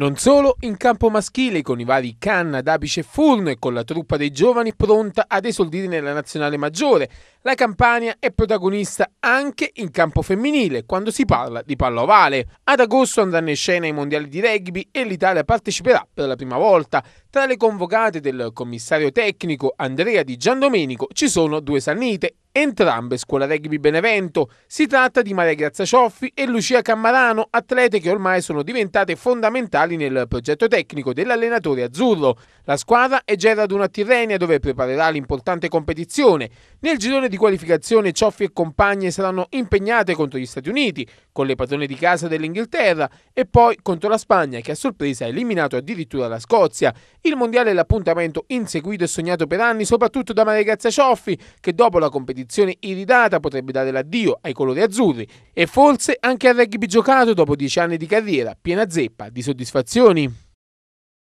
Non solo in campo maschile, con i vari Canna, Dapice e Furno e con la truppa dei giovani pronta ad esordire nella nazionale maggiore, la Campania è protagonista anche in campo femminile, quando si parla di ovale. Ad agosto andranno in scena i mondiali di rugby e l'Italia parteciperà per la prima volta. Tra le convocate del commissario tecnico Andrea Di Giandomenico ci sono due sannite Entrambe scuola rugby Benevento. Si tratta di Maria Grazia Cioffi e Lucia Cammarano, atlete che ormai sono diventate fondamentali nel progetto tecnico dell'allenatore azzurro. La squadra è già ad una Tirrenia dove preparerà l'importante competizione. Nel girone di qualificazione Cioffi e compagne saranno impegnate contro gli Stati Uniti, con le padrone di casa dell'Inghilterra e poi contro la Spagna che a sorpresa ha eliminato addirittura la Scozia. Il mondiale è l'appuntamento inseguito e sognato per anni soprattutto da Maria Grazia Cioffi che dopo la competizione competizione iridata potrebbe dare l'addio ai colori azzurri e forse anche al rugby giocato dopo dieci anni di carriera, piena zeppa di soddisfazioni.